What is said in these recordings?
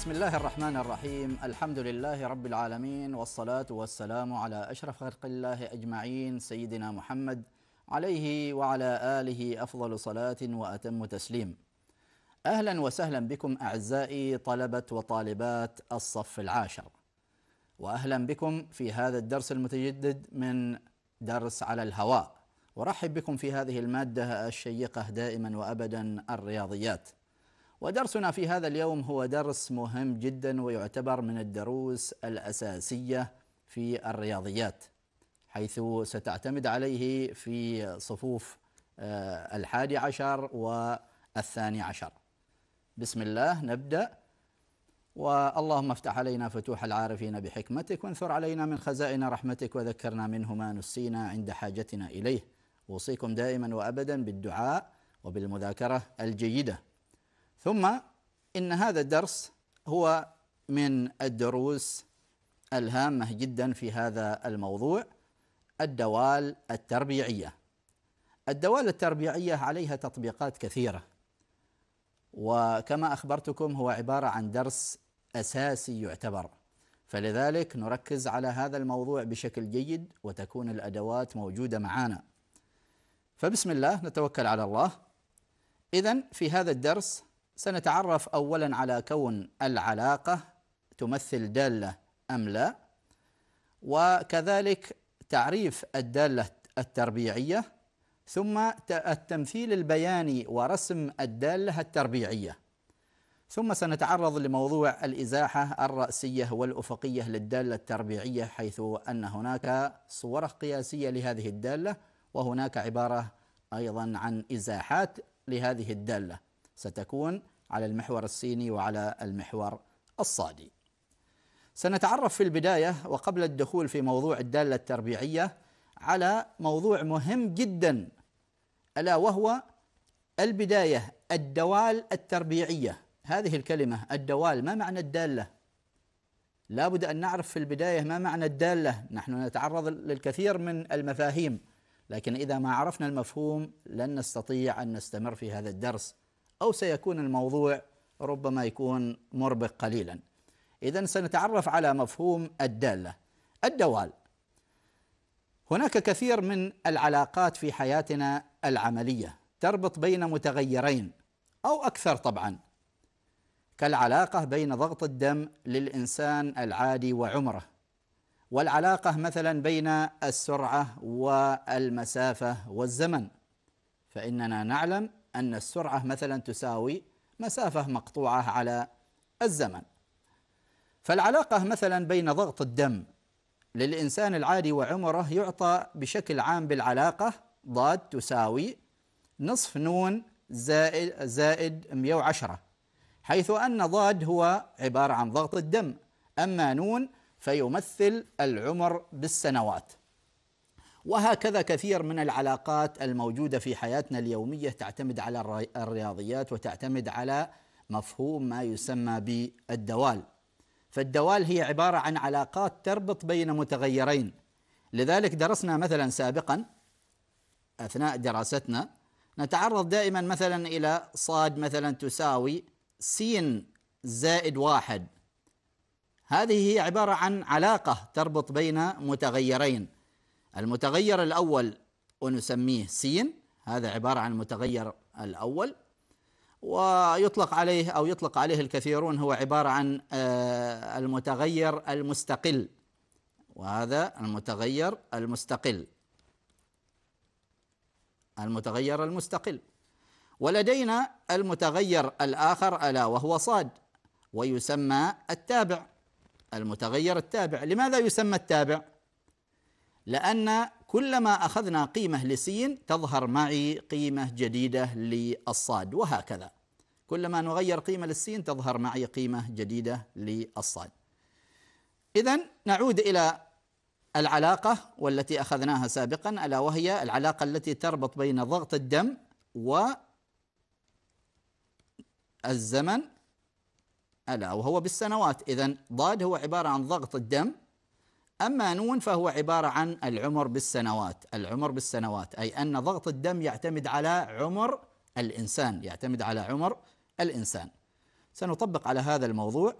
بسم الله الرحمن الرحيم الحمد لله رب العالمين والصلاة والسلام على أشرف خلق الله أجمعين سيدنا محمد عليه وعلى آله أفضل صلاة وأتم تسليم أهلا وسهلا بكم أعزائي طلبة وطالبات الصف العاشر وأهلا بكم في هذا الدرس المتجدد من درس على الهواء ورحب بكم في هذه المادة الشيقة دائما وأبدا الرياضيات ودرسنا في هذا اليوم هو درس مهم جدا ويعتبر من الدروس الاساسيه في الرياضيات حيث ستعتمد عليه في صفوف آه، الحادي عشر والثاني عشر بسم الله نبدا واللهم افتح علينا فتوح العارفين بحكمتك وانثر علينا من خزائن رحمتك وذكرنا منه ما نسينا عند حاجتنا اليه اوصيكم دائما وابدا بالدعاء وبالمذاكره الجيده ثم إن هذا الدرس هو من الدروس الهامة جدا في هذا الموضوع الدوال التربيعية الدوال التربيعية عليها تطبيقات كثيرة وكما أخبرتكم هو عبارة عن درس أساسي يعتبر فلذلك نركز على هذا الموضوع بشكل جيد وتكون الأدوات موجودة معنا فبسم الله نتوكل على الله إذا في هذا الدرس سنتعرف أولا على كون العلاقة تمثل دالة أم لا وكذلك تعريف الدالة التربيعية ثم التمثيل البياني ورسم الدالة التربيعية ثم سنتعرض لموضوع الإزاحة الرأسية والأفقية للدالة التربيعية حيث أن هناك صورة قياسية لهذه الدالة وهناك عبارة أيضا عن إزاحات لهذه الدالة ستكون على المحور الصيني وعلى المحور الصادي. سنتعرف في البداية وقبل الدخول في موضوع الدالة التربيعية على موضوع مهم جدا ألا وهو البداية الدوال التربيعية هذه الكلمة الدوال ما معنى الدالة؟ لابد أن نعرف في البداية ما معنى الدالة نحن نتعرض للكثير من المفاهيم لكن إذا ما عرفنا المفهوم لن نستطيع أن نستمر في هذا الدرس أو سيكون الموضوع ربما يكون مربك قليلا إذا سنتعرف على مفهوم الدالة الدوال هناك كثير من العلاقات في حياتنا العملية تربط بين متغيرين أو أكثر طبعا كالعلاقة بين ضغط الدم للإنسان العادي وعمره والعلاقة مثلا بين السرعة والمسافة والزمن فإننا نعلم أن السرعة مثلا تساوي مسافة مقطوعة على الزمن فالعلاقة مثلا بين ضغط الدم للإنسان العادي وعمره يعطى بشكل عام بالعلاقة ضاد تساوي نصف نون زائد, زائد 110 حيث أن ضاد هو عبارة عن ضغط الدم أما نون فيمثل العمر بالسنوات وهكذا كثير من العلاقات الموجوده في حياتنا اليوميه تعتمد على الرياضيات وتعتمد على مفهوم ما يسمى بالدوال فالدوال هي عباره عن علاقات تربط بين متغيرين لذلك درسنا مثلا سابقا اثناء دراستنا نتعرض دائما مثلا الى صاد مثلا تساوي س زائد واحد هذه هي عباره عن علاقه تربط بين متغيرين المتغير الأول ونسميه سين هذا عبارة عن المتغير الأول ويطلق عليه أو يطلق عليه الكثيرون هو عبارة عن آه، المتغير المستقل وهذا المتغير المستقل المتغير المستقل ولدينا المتغير الآخر ألا وهو صاد ويسمى التابع المتغير التابع لماذا يسمى التابع؟ لأن كلما أخذنا قيمة لسين تظهر معي قيمة جديدة للصاد وهكذا كلما نغير قيمة للسين تظهر معي قيمة جديدة للصاد إذا نعود إلى العلاقة والتي أخذناها سابقا ألا وهي العلاقة التي تربط بين ضغط الدم و الزمن ألا وهو بالسنوات إذا ضاد هو عبارة عن ضغط الدم أما نون فهو عبارة عن العمر بالسنوات العمر بالسنوات أي أن ضغط الدم يعتمد على عمر الإنسان يعتمد على عمر الإنسان سنطبق على هذا الموضوع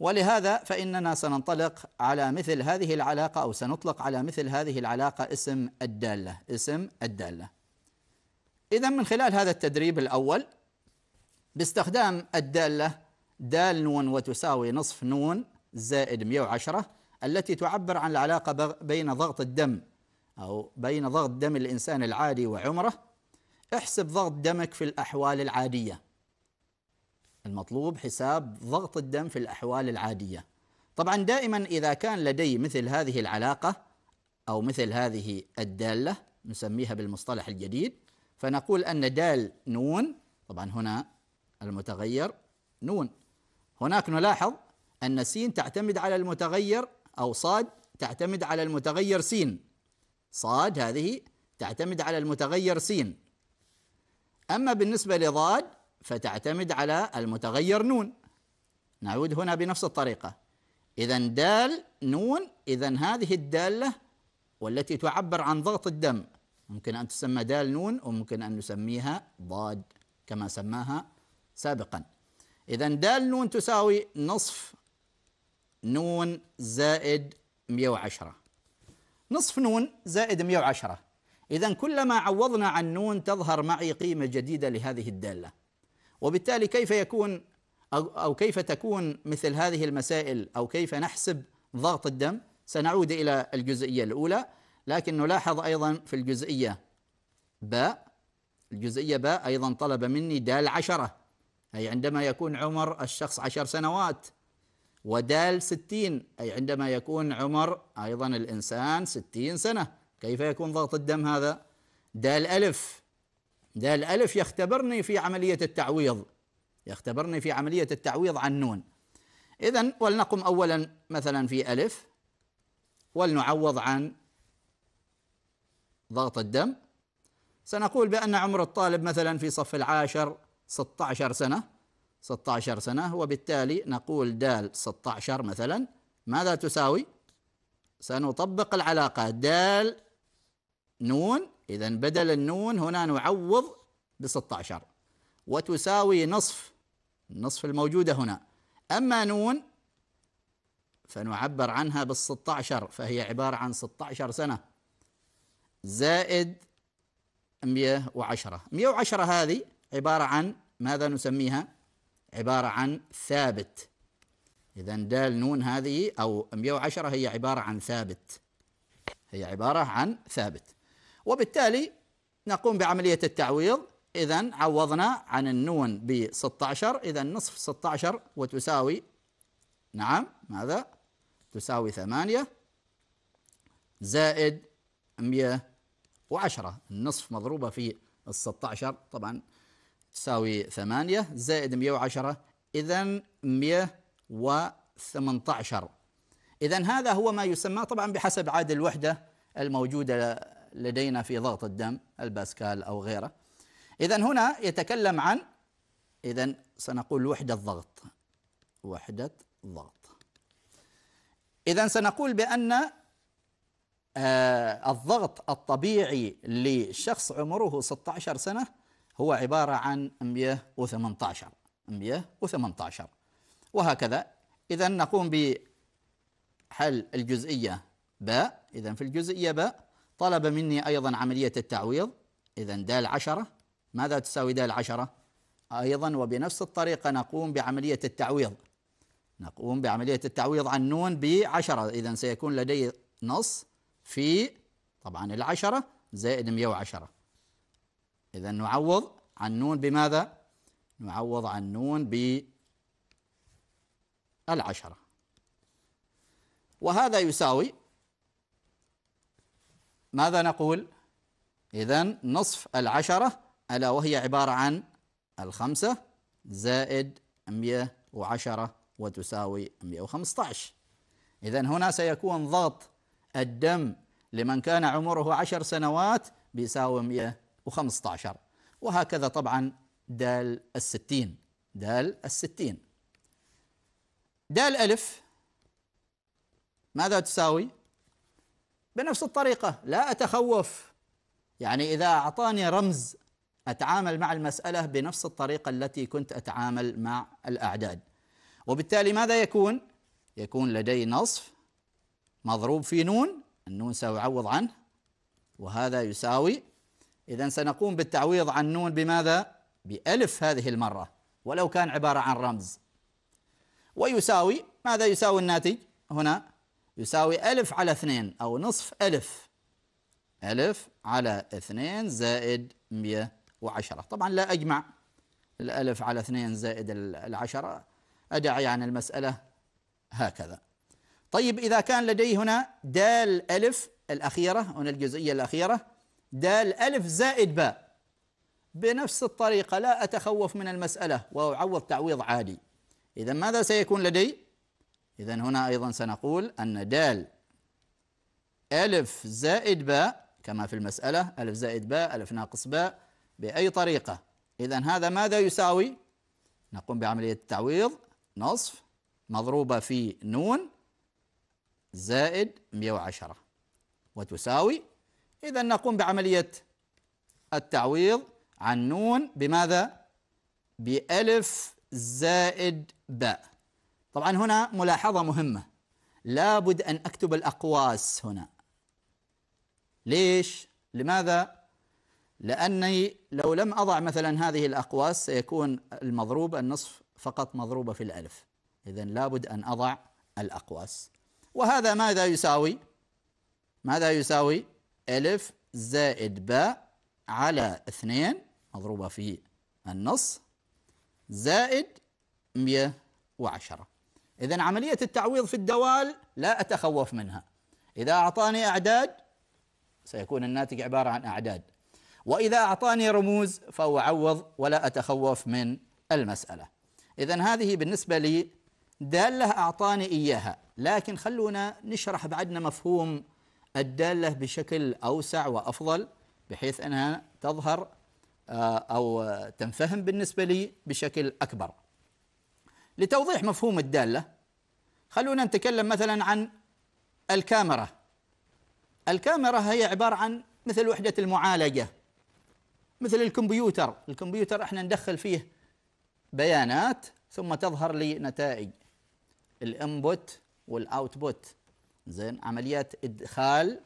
ولهذا فإننا سننطلق على مثل هذه العلاقة أو سنطلق على مثل هذه العلاقة اسم الدالة اسم الدالة إذا من خلال هذا التدريب الأول باستخدام الدالة دال نون وتساوي نصف نون زائد 110 التي تعبر عن العلاقة بين ضغط الدم أو بين ضغط دم الإنسان العادي وعمره احسب ضغط دمك في الأحوال العادية المطلوب حساب ضغط الدم في الأحوال العادية طبعا دائما إذا كان لدي مثل هذه العلاقة أو مثل هذه الدالة نسميها بالمصطلح الجديد فنقول أن دال نون طبعا هنا المتغير نون هناك نلاحظ أن سين تعتمد على المتغير أو صاد تعتمد على المتغير سين صاد هذه تعتمد على المتغير سين أما بالنسبة لضاد فتعتمد على المتغير نون نعود هنا بنفس الطريقة إذا دال نون إذا هذه الدالة والتي تعبر عن ضغط الدم ممكن أن تسمى دال نون وممكن أن نسميها ضاد كما سماها سابقا إذا دال نون تساوي نصف نون زائد 110 نصف نون زائد 110 إذا كلما عوضنا عن نون تظهر معي قيمة جديدة لهذه الدالة وبالتالي كيف يكون أو كيف تكون مثل هذه المسائل أو كيف نحسب ضغط الدم سنعود إلى الجزئية الأولى لكن نلاحظ أيضا في الجزئية باء الجزئية باء أيضا طلب مني دال عشرة أي عندما يكون عمر الشخص عشر سنوات ودال ستين أي عندما يكون عمر أيضا الإنسان ستين سنة كيف يكون ضغط الدم هذا دال ألف دال ألف يختبرني في عملية التعويض يختبرني في عملية التعويض عن نون إذا ولنقم أولا مثلا في ألف ولنعوض عن ضغط الدم سنقول بأن عمر الطالب مثلا في صف العاشر 16 سنة 16 سنة وبالتالي نقول دال 16 مثلا ماذا تساوي؟ سنطبق العلاقة دال نون إذا بدل النون هنا نعوض ب 16 وتساوي نصف النصف الموجودة هنا أما نون فنعبر عنها بال 16 فهي عبارة عن 16 سنة زائد 110 110 هذه عبارة عن ماذا نسميها؟ عبارة عن ثابت إذا دال نون هذه أو 110 هي عبارة عن ثابت هي عبارة عن ثابت وبالتالي نقوم بعملية التعويض إذا عوضنا عن النون ب 16 إذا نصف 16 وتساوي نعم ماذا؟ تساوي 8 زائد 110 النصف مضروبة في ال 16 طبعا تساوي 8 زائد 110 إذا 118 إذا هذا هو ما يسمى طبعا بحسب عاد الوحدة الموجودة لدينا في ضغط الدم الباسكال أو غيره إذا هنا يتكلم عن إذا سنقول وحدة ضغط وحدة ضغط إذا سنقول بأن آه، الضغط الطبيعي لشخص عمره 16 سنة هو عبارة عن 118 118 وهكذا إذا نقوم بحل الجزئية باء إذا في الجزئية باء طلب مني أيضا عملية التعويض إذا دال عشرة ماذا تساوي دال عشرة؟ أيضا وبنفس الطريقة نقوم بعملية التعويض نقوم بعملية التعويض عن نون بعشرة إذا سيكون لدي نص في طبعا العشرة زائد 110 إذا نعوض عن نون بماذا؟ نعوض عن نون بالعشرة وهذا يساوي ماذا نقول؟ إذا نصف العشرة ألا وهي عبارة عن الخمسة زائد 110 وتساوي 115 إذا هنا سيكون ضغط الدم لمن كان عمره عشر سنوات بيساوي 100 وخمسة وهكذا طبعا دال الستين دال الستين دال ألف ماذا تساوي؟ بنفس الطريقة لا أتخوف يعني إذا أعطاني رمز أتعامل مع المسألة بنفس الطريقة التي كنت أتعامل مع الأعداد وبالتالي ماذا يكون؟ يكون لدي نصف مضروب في نون النون سأعوض عنه وهذا يساوي إذا سنقوم بالتعويض عن نون بماذا؟ بألف هذه المرة ولو كان عبارة عن رمز ويساوي ماذا يساوي الناتج هنا؟ يساوي ألف على اثنين أو نصف ألف ألف على اثنين زائد مئة وعشرة طبعا لا أجمع الألف على اثنين زائد العشرة أدعي يعني المسألة هكذا طيب إذا كان لدي هنا دال ألف الأخيرة هنا الجزئية الأخيرة دال ألف زائد باء بنفس الطريقة لا أتخوف من المسألة وأعوض تعويض عادي إذا ماذا سيكون لدي؟ إذا هنا أيضا سنقول أن دال ألف زائد باء كما في المسألة ألف زائد باء ألف ناقص باء بأي طريقة إذا هذا ماذا يساوي؟ نقوم بعملية التعويض نصف مضروبة في نون زائد 110 وتساوي إذا نقوم بعملية التعويض عن نون بماذا؟ بألف زائد باء طبعا هنا ملاحظة مهمة لابد أن أكتب الأقواس هنا ليش؟ لماذا؟ لأني لو لم أضع مثلا هذه الأقواس سيكون المضروب النصف فقط مضروبة في الألف إذا لابد أن أضع الأقواس وهذا ماذا يساوي؟ ماذا يساوي؟ ألف زائد باء على اثنين مضروبة في النص زائد 110 إذا عملية التعويض في الدوال لا أتخوف منها إذا أعطاني أعداد سيكون الناتج عبارة عن أعداد وإذا أعطاني رموز فهو عوض ولا أتخوف من المسألة إذا هذه بالنسبة لي دالة أعطاني إياها لكن خلونا نشرح بعدنا مفهوم الدالة بشكل أوسع وأفضل بحيث أنها تظهر آه، أو تنفهم بالنسبة لي بشكل أكبر لتوضيح مفهوم الدالة خلونا نتكلم مثلا عن الكاميرا الكاميرا هي عبارة عن مثل وحدة المعالجة مثل الكمبيوتر الكمبيوتر احنا ندخل فيه بيانات ثم تظهر لي نتائج الانبوت والاوتبوت زين عمليات إدخال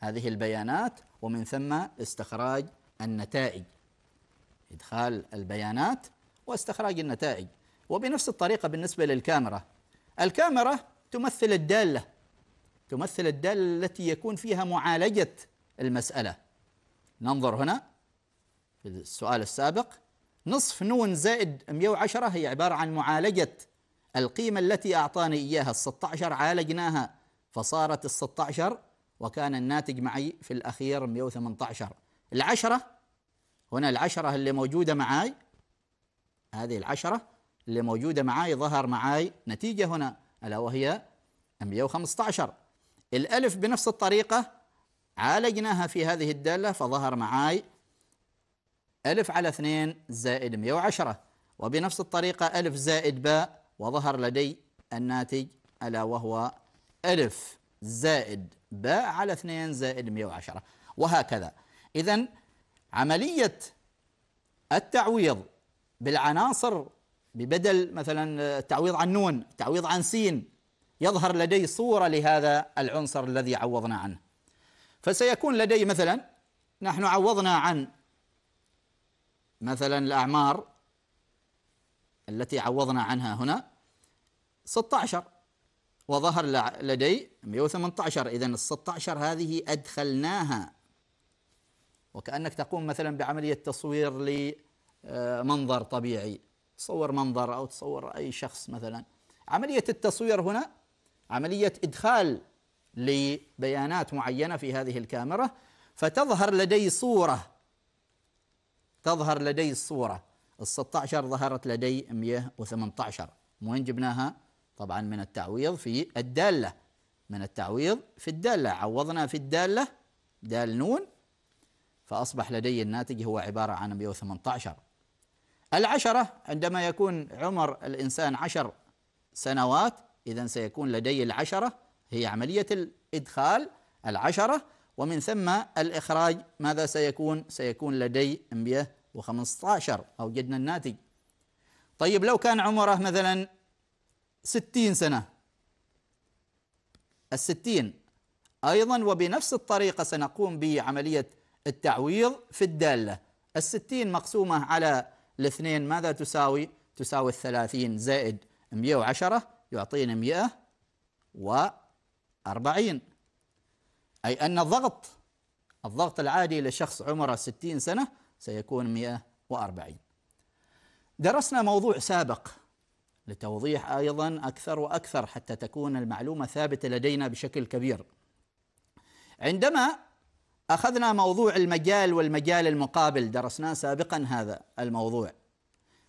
هذه البيانات ومن ثم استخراج النتائج إدخال البيانات واستخراج النتائج وبنفس الطريقة بالنسبة للكاميرا الكاميرا تمثل الدالة تمثل الدالة التي يكون فيها معالجة المسألة ننظر هنا في السؤال السابق نصف نون زائد 110 هي عبارة عن معالجة القيمة التي أعطاني إياها ال 16 عالجناها فصارت ال 16 وكان الناتج معي في الأخير 118 العشرة هنا العشرة اللي موجودة معي هذه العشرة اللي موجودة معي ظهر معي نتيجة هنا ألا وهي 115 الألف بنفس الطريقة عالجناها في هذه الدالة فظهر معاي ألف على 2 زائد 110 وبنفس الطريقة ألف زائد باء وظهر لدي الناتج ألا وهو ألف زائد باء على 2 زائد 110 وهكذا إذا عملية التعويض بالعناصر ببدل مثلا التعويض عن نون التعويض عن سين يظهر لدي صورة لهذا العنصر الذي عوضنا عنه فسيكون لدي مثلا نحن عوضنا عن مثلا الأعمار التي عوضنا عنها هنا 16 وظهر لدي 118 إذا ال 16 هذه أدخلناها وكأنك تقوم مثلا بعملية تصوير لمنظر آه، طبيعي تصور منظر أو تصور أي شخص مثلا عملية التصوير هنا عملية إدخال لبيانات معينة في هذه الكاميرا فتظهر لدي صورة تظهر لدي الصورة ال 16 ظهرت لدي 118 من وين جبناها؟ طبعا من التعويض في الدالة من التعويض في الدالة عوضنا في الدالة دال نون فأصبح لدي الناتج هو عبارة عن 118 العشرة عندما يكون عمر الإنسان عشر سنوات إذا سيكون لدي العشرة هي عملية الإدخال العشرة ومن ثم الإخراج ماذا سيكون؟ سيكون لدي 115 أوجدنا الناتج طيب لو كان عمره مثلا ستين سنة الستين أيضا وبنفس الطريقة سنقوم بعملية التعويض في الدالة الستين مقسومة على الاثنين ماذا تساوي؟ تساوي الثلاثين زائد مئة وعشرة يعطينا مئة وأربعين أي أن الضغط الضغط العادي لشخص عمره ستين سنة سيكون مئة وأربعين درسنا موضوع سابق لتوضيح ايضا اكثر واكثر حتى تكون المعلومه ثابته لدينا بشكل كبير. عندما اخذنا موضوع المجال والمجال المقابل درسناه سابقا هذا الموضوع.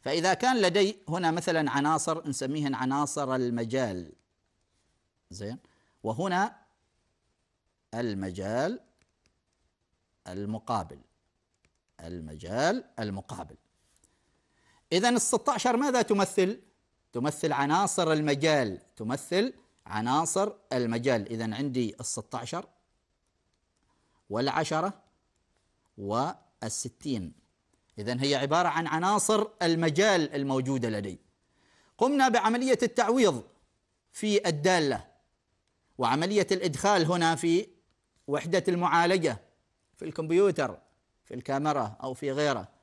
فاذا كان لدي هنا مثلا عناصر نسميهن عناصر المجال. زين؟ وهنا المجال المقابل. المجال المقابل. اذا ال 16 ماذا تمثل؟ تمثل عناصر المجال تمثل عناصر المجال إذا عندي ال 16 والعشرة والستين إذا هي عبارة عن عناصر المجال الموجودة لدي قمنا بعملية التعويض في الدالة وعملية الإدخال هنا في وحدة المعالجة في الكمبيوتر في الكاميرا أو في غيره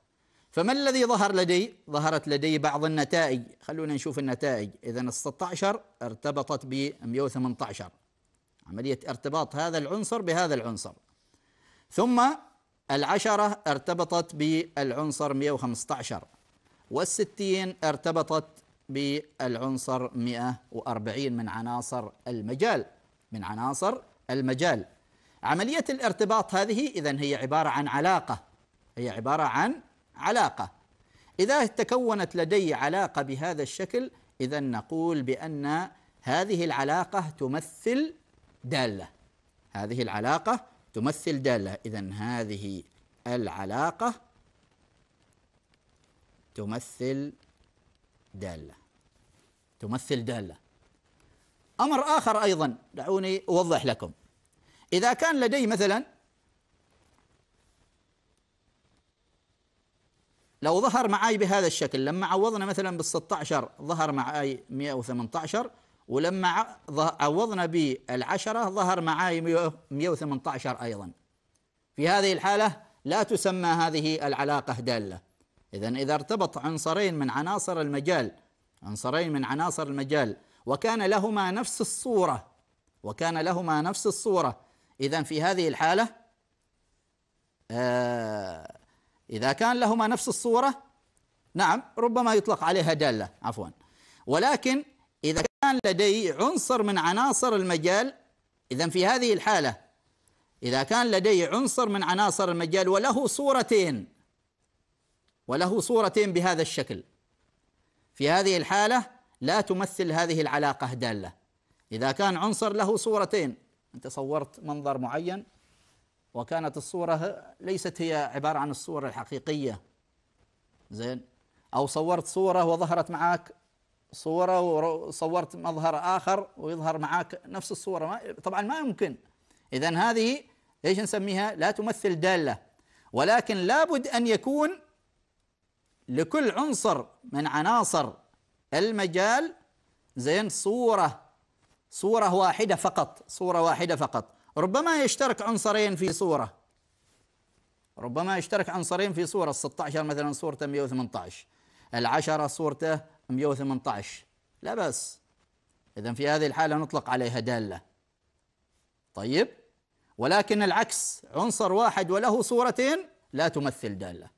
فما الذي ظهر لدي؟ ظهرت لدي بعض النتائج خلونا نشوف النتائج إذا ال 16 ارتبطت ب 118 عملية ارتباط هذا العنصر بهذا العنصر ثم العشرة ارتبطت بالعنصر 115 والستين ارتبطت بالعنصر 140 من عناصر المجال من عناصر المجال عملية الارتباط هذه إذا هي عبارة عن علاقة هي عبارة عن علاقة إذا تكونت لدي علاقة بهذا الشكل إذا نقول بأن هذه العلاقة تمثل دالة هذه العلاقة تمثل دالة إذا هذه العلاقة تمثل دالة تمثل دالة أمر آخر أيضا دعوني أوضح لكم إذا كان لدي مثلا لو ظهر معي بهذا الشكل لما عوضنا مثلا بال16 ظهر معي 118 ولما عوضنا بالعشرة ظهر معي 118 أيضا في هذه الحالة لا تسمى هذه العلاقة دالة إذا إذا ارتبط عنصرين من عناصر المجال عنصرين من عناصر المجال وكان لهما نفس الصورة وكان لهما نفس الصورة إذا في هذه الحالة آه إذا كان لهما نفس الصورة نعم ربما يطلق عليها دالة عفوا ولكن إذا كان لدي عنصر من عناصر المجال إذا في هذه الحالة إذا كان لدي عنصر من عناصر المجال وله صورتين وله صورتين بهذا الشكل في هذه الحالة لا تمثل هذه العلاقة دالة إذا كان عنصر له صورتين أنت صورت منظر معين وكانت الصورة ليست هي عبارة عن الصور الحقيقية زين أو صورت صورة وظهرت معك صورة وصورت مظهر آخر ويظهر معك نفس الصورة ما طبعا ما يمكن إذا هذه ايش نسميها؟ لا تمثل دالة ولكن لابد أن يكون لكل عنصر من عناصر المجال زين صورة صورة واحدة فقط صورة واحدة فقط ربما يشترك عنصرين في صورة ربما يشترك عنصرين في صورة 16 مثلا صورته 118 العشرة صورته 118 لا بأس إذا في هذه الحالة نطلق عليها دالة طيب ولكن العكس عنصر واحد وله صورتين لا تمثل دالة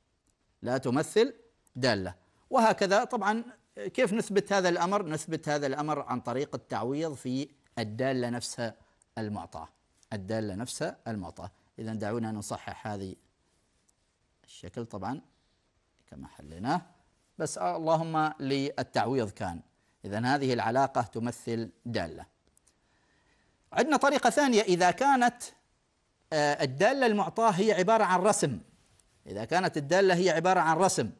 لا تمثل دالة وهكذا طبعا كيف نثبت هذا الأمر؟ نثبت هذا الأمر عن طريق التعويض في الدالة نفسها المعطاه الدالة نفسها المعطى إذا دعونا نصحح هذه الشكل طبعا كما حليناه بس آه، اللهم للتعويض كان إذا هذه العلاقة تمثل دالة عندنا طريقة ثانية إذا كانت آه، الدالة المعطاة هي عبارة عن رسم إذا كانت الدالة هي عبارة عن رسم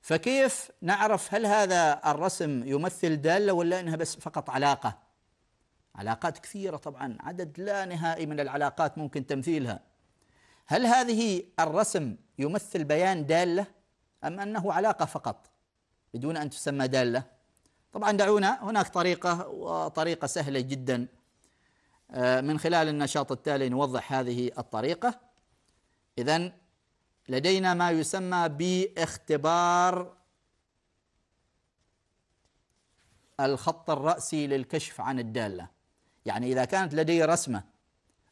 فكيف نعرف هل هذا الرسم يمثل دالة ولا إنها بس فقط علاقة علاقات كثيرة طبعا عدد لا نهائي من العلاقات ممكن تمثيلها هل هذه الرسم يمثل بيان دالة أم أنه علاقة فقط بدون أن تسمى دالة طبعا دعونا هناك طريقة وطريقة سهلة جدا آه، من خلال النشاط التالي نوضح هذه الطريقة إذا لدينا ما يسمى باختبار الخط الرأسي للكشف عن الدالة يعني إذا كانت لدي رسمة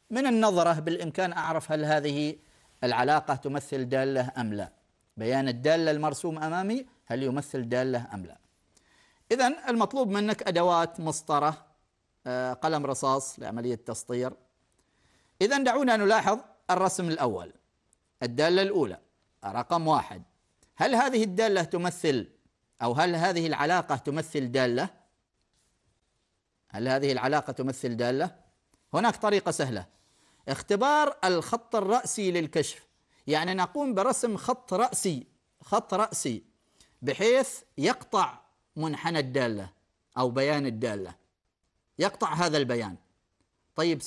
من النظرة بالإمكان أعرف هل هذه العلاقة تمثل دالة أم لا بيان الدالة المرسوم أمامي هل يمثل دالة أم لا إذا المطلوب منك أدوات مسطرة آه، قلم رصاص لعملية تسطير إذا دعونا نلاحظ الرسم الأول الدالة الأولى رقم واحد هل هذه الدالة تمثل أو هل هذه العلاقة تمثل دالة هل هذه العلاقة تمثل دالة؟ هناك طريقة سهلة اختبار الخط الرأسي للكشف يعني نقوم برسم خط رأسي خط رأسي بحيث يقطع منحنى الدالة أو بيان الدالة يقطع هذا البيان طيب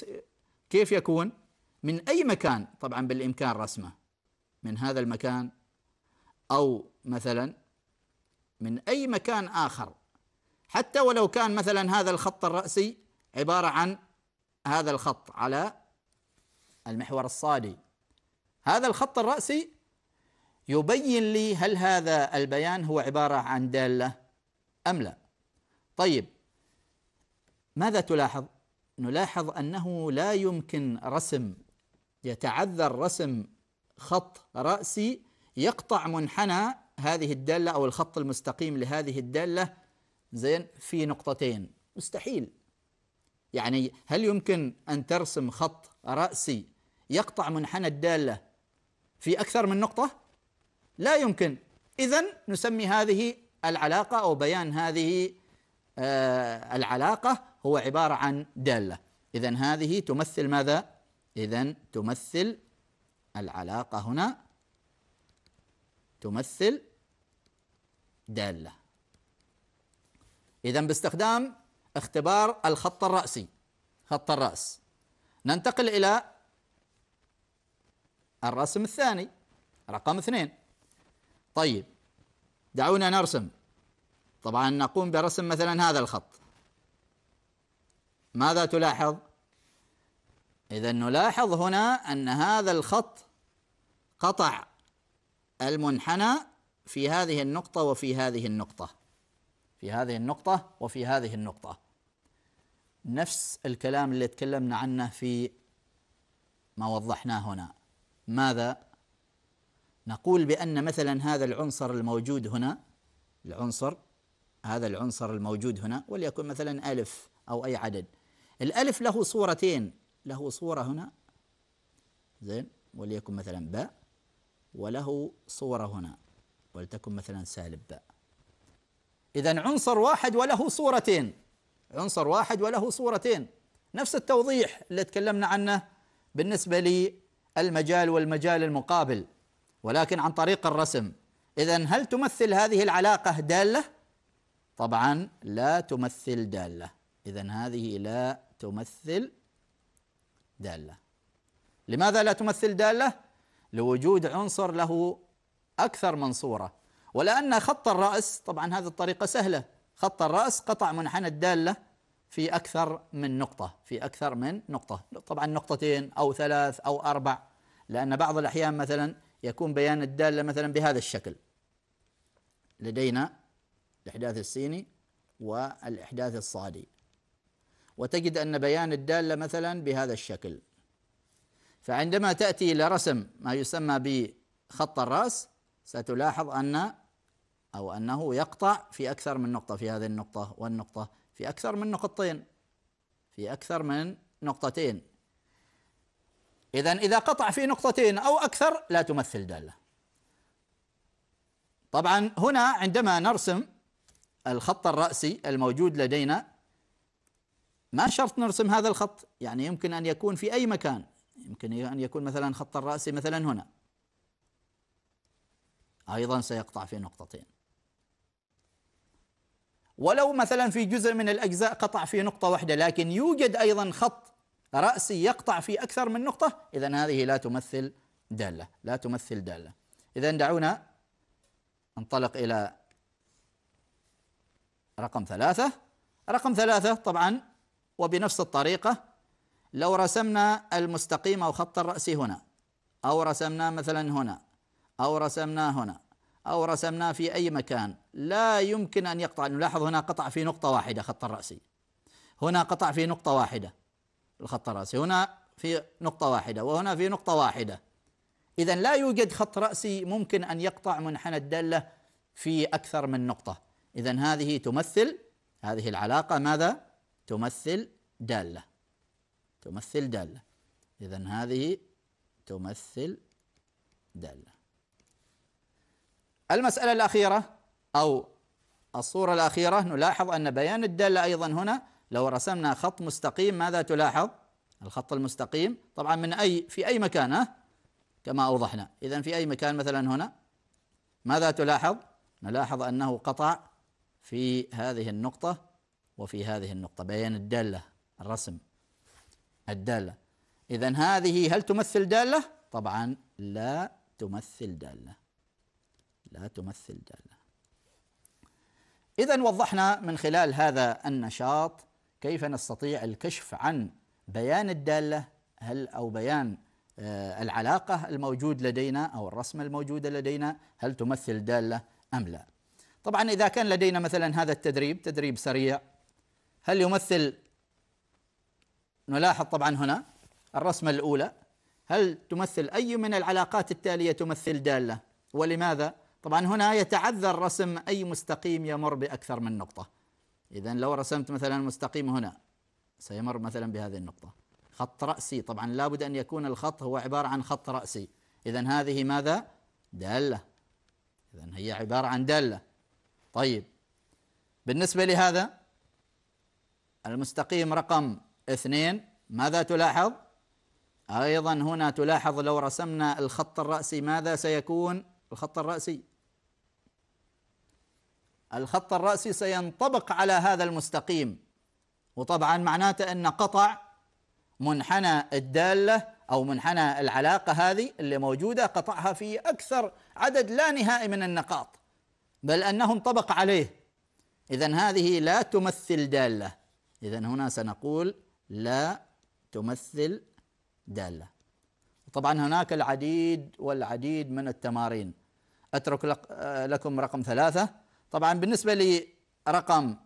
كيف يكون؟ من أي مكان طبعا بالإمكان رسمه من هذا المكان أو مثلا من أي مكان آخر حتى ولو كان مثلا هذا الخط الرأسي عبارة عن هذا الخط على المحور الصادي هذا الخط الرأسي يبين لي هل هذا البيان هو عبارة عن دالة أم لا طيب ماذا تلاحظ نلاحظ أنه لا يمكن رسم يتعذر رسم خط رأسي يقطع منحنى هذه الدالة أو الخط المستقيم لهذه الدالة زين في نقطتين مستحيل يعني هل يمكن أن ترسم خط رأسي يقطع منحنى الدالة في أكثر من نقطة؟ لا يمكن إذا نسمي هذه العلاقة أو بيان هذه آه العلاقة هو عبارة عن دالة إذا هذه تمثل ماذا؟ إذا تمثل العلاقة هنا تمثل دالة إذا باستخدام اختبار الخط الرأسي خط الرأس ننتقل إلى الرسم الثاني رقم اثنين طيب دعونا نرسم طبعا نقوم برسم مثلا هذا الخط ماذا تلاحظ؟ إذا نلاحظ هنا أن هذا الخط قطع المنحنى في هذه النقطة وفي هذه النقطة في هذه النقطة وفي هذه النقطة نفس الكلام اللي تكلمنا عنه في ما وضحناه هنا ماذا نقول بأن مثلا هذا العنصر الموجود هنا العنصر هذا العنصر الموجود هنا وليكن مثلا ألف أو أي عدد الألف له صورتين له صورة هنا زين وليكن مثلا باء وله صورة هنا ولتكن مثلا سالب باء إذا عنصر واحد وله صورتين عنصر واحد وله صورتين نفس التوضيح اللي تكلمنا عنه بالنسبة للمجال والمجال المقابل ولكن عن طريق الرسم إذا هل تمثل هذه العلاقة دالة؟ طبعا لا تمثل دالة إذا هذه لا تمثل دالة لماذا لا تمثل دالة؟ لوجود عنصر له أكثر من صورة ولأن خط الرأس طبعا هذه الطريقة سهلة خط الرأس قطع منحنى الدالة في أكثر من نقطة في أكثر من نقطة طبعا نقطتين أو ثلاث أو أربع لأن بعض الأحيان مثلا يكون بيان الدالة مثلا بهذا الشكل لدينا الإحداث السيني والإحداث الصادي وتجد أن بيان الدالة مثلا بهذا الشكل فعندما تأتي إلى رسم ما يسمى بخط الرأس ستلاحظ أن أو أنه يقطع في أكثر من نقطة في هذه النقطة والنقطة في أكثر من نقطتين في أكثر من نقطتين إذا إذا قطع في نقطتين أو أكثر لا تمثل دالة طبعا هنا عندما نرسم الخط الرأسي الموجود لدينا ما شرط نرسم هذا الخط يعني يمكن أن يكون في أي مكان يمكن أن يكون مثلا خط الرأسي مثلا هنا أيضا سيقطع في نقطتين ولو مثلا في جزء من الأجزاء قطع في نقطة واحدة لكن يوجد أيضا خط رأسي يقطع في أكثر من نقطة إذا هذه لا تمثل دالة لا تمثل دالة إذا دعونا ننطلق إلى رقم ثلاثة رقم ثلاثة طبعا وبنفس الطريقة لو رسمنا المستقيم أو خط الرأس هنا أو رسمنا مثلا هنا أو رسمنا هنا أو رسمنا في أي مكان لا يمكن أن يقطع نلاحظ هنا قطع في نقطة واحدة خط الرأسي هنا قطع في نقطة واحدة الخط الرأسي هنا في نقطة واحدة وهنا في نقطة واحدة إذا لا يوجد خط رأسي ممكن أن يقطع منحنى الدالة في أكثر من نقطة إذا هذه تمثل هذه العلاقة ماذا؟ تمثل دالة تمثل دالة إذا هذه تمثل دالة المسألة الأخيرة أو الصورة الأخيرة نلاحظ أن بيان الدالة أيضا هنا لو رسمنا خط مستقيم ماذا تلاحظ؟ الخط المستقيم طبعا من أي في أي مكان ها؟ كما أوضحنا إذا في أي مكان مثلا هنا ماذا تلاحظ؟ نلاحظ أنه قطع في هذه النقطة وفي هذه النقطة بيان الدالة الرسم الدالة إذا هذه هل تمثل دالة؟ طبعا لا تمثل دالة لا تمثل دالة إذا وضحنا من خلال هذا النشاط كيف نستطيع الكشف عن بيان الدالة هل أو بيان آه، العلاقة الموجود لدينا أو الرسمة الموجودة لدينا هل تمثل دالة أم لا طبعا إذا كان لدينا مثلا هذا التدريب تدريب سريع هل يمثل نلاحظ طبعا هنا الرسمة الأولى هل تمثل أي من العلاقات التالية تمثل دالة ولماذا؟ طبعا هنا يتعذر رسم أي مستقيم يمر بأكثر من نقطة إذا لو رسمت مثلا مستقيم هنا سيمر مثلا بهذه النقطة خط رأسي طبعا لابد أن يكون الخط هو عبارة عن خط رأسي إذا هذه ماذا؟ دالة إذا هي عبارة عن دالة طيب بالنسبة لهذا المستقيم رقم اثنين ماذا تلاحظ؟ أيضا هنا تلاحظ لو رسمنا الخط الرأسي ماذا سيكون الخط الرأسي الخط الرأسي سينطبق على هذا المستقيم وطبعا معناته أن قطع منحنى الدالة أو منحنى العلاقة هذه اللي موجودة قطعها في أكثر عدد لا نهائي من النقاط بل أنه انطبق عليه إذا هذه لا تمثل دالة إذا هنا سنقول لا تمثل دالة طبعا هناك العديد والعديد من التمارين أترك لكم رقم ثلاثة طبعا بالنسبة لرقم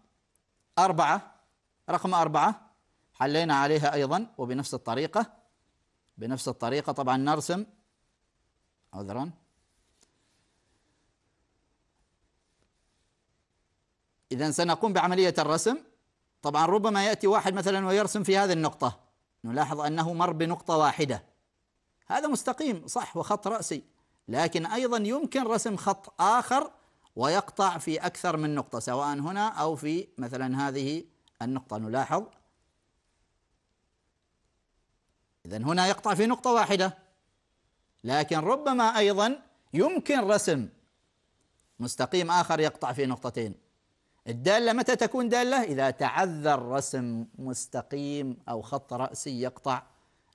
أربعة رقم أربعة حلينا عليها أيضا وبنفس الطريقة بنفس الطريقة طبعا نرسم عذرا إذا سنقوم بعملية الرسم طبعا ربما يأتي واحد مثلا ويرسم في هذه النقطة نلاحظ أنه مر بنقطة واحدة هذا مستقيم صح وخط رأسي لكن أيضا يمكن رسم خط آخر ويقطع في أكثر من نقطة سواء هنا أو في مثلا هذه النقطة نلاحظ إذا هنا يقطع في نقطة واحدة لكن ربما أيضا يمكن رسم مستقيم آخر يقطع في نقطتين الدالة متى تكون دالة؟ إذا تعذر رسم مستقيم أو خط رأسي يقطع